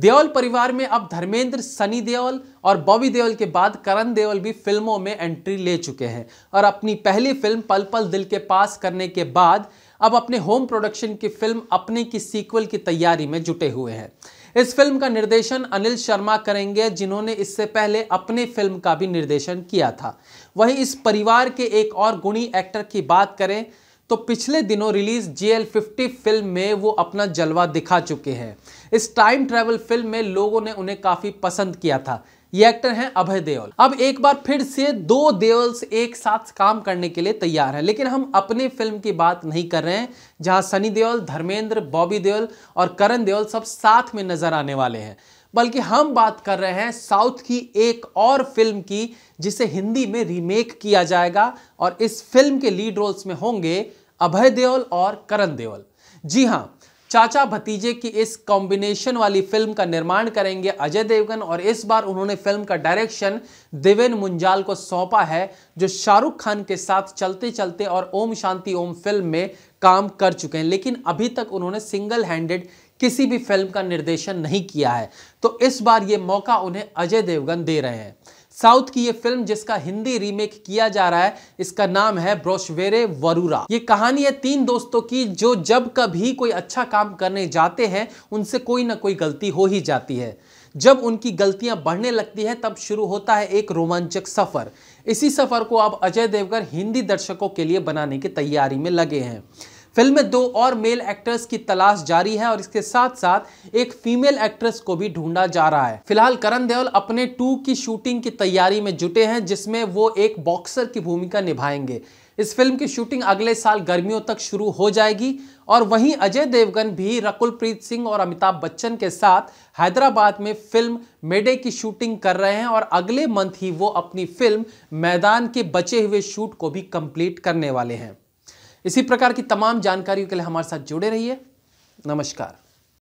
देओल परिवार में अब धर्मेंद्र सनी देओल और बॉबी देओल के बाद करण देओल भी फिल्मों में एंट्री ले चुके हैं और अपनी पहली फिल्म पल पल दिल के पास करने के बाद अब अपने होम प्रोडक्शन की फिल्म अपने की सीक्वल की तैयारी में जुटे हुए हैं इस फिल्म का निर्देशन अनिल शर्मा करेंगे जिन्होंने इससे पहले अपने फिल्म का भी निर्देशन किया था वहीं इस परिवार के एक और गुणी एक्टर की बात करें तो पिछले दिनों release GL L fifty film में वो अपना जलवा दिखा चुके हैं इस टाइम ट्रेवल फिल्म में लोगों ने उन्हें काफ़ी पसंद किया था ये एक्टर हैं अभय देओल अब एक बार फिर से दो देओल्स एक साथ काम करने के लिए तैयार हैं लेकिन हम अपने फिल्म की बात नहीं कर रहे हैं जहां सनी देओल धर्मेंद्र बॉबी देओल और करण देओल सब साथ में नजर आने वाले हैं बल्कि हम बात कर रहे हैं साउथ की एक और फिल्म की जिसे हिंदी में रीमेक किया जाएगा और इस फिल्म के लीड रोल्स में होंगे अभय देओल और करण देओल जी हाँ चाचा भतीजे की इस कॉम्बिनेशन वाली फिल्म का निर्माण करेंगे अजय देवगन और इस बार उन्होंने फिल्म का डायरेक्शन देवेन मुंजाल को सौंपा है जो शाहरुख खान के साथ चलते चलते और ओम शांति ओम फिल्म में काम कर चुके हैं लेकिन अभी तक उन्होंने सिंगल हैंडेड किसी भी फिल्म का निर्देशन नहीं किया है तो इस बार ये मौका उन्हें अजय देवगन दे रहे हैं साउथ की ये फिल्म जिसका हिंदी रीमेक किया जा रहा है इसका नाम है ब्रोशवेरे वरुरा ये कहानी है तीन दोस्तों की जो जब कभी कोई अच्छा काम करने जाते हैं उनसे कोई ना कोई गलती हो ही जाती है जब उनकी गलतियां बढ़ने लगती है तब शुरू होता है एक रोमांचक सफ़र इसी सफ़र को अब अजय देवगन हिंदी दर्शकों के लिए बनाने की तैयारी में लगे हैं फिल्म में दो और मेल एक्टर्स की तलाश जारी है और इसके साथ साथ एक फीमेल एक्ट्रेस को भी ढूंढा जा रहा है फिलहाल करण देवल अपने टू की शूटिंग की तैयारी में जुटे हैं जिसमें वो एक बॉक्सर की भूमिका निभाएंगे इस फिल्म की शूटिंग अगले साल गर्मियों तक शुरू हो जाएगी और वहीं अजय देवगन भी रकुलप्रीत सिंह और अमिताभ बच्चन के साथ हैदराबाद में फिल्म मेडे की शूटिंग कर रहे हैं और अगले मंथ ही वो अपनी फिल्म मैदान के बचे हुए शूट को भी कंप्लीट करने वाले हैं इसी प्रकार की तमाम जानकारियों के लिए हमारे साथ जुड़े रहिए नमस्कार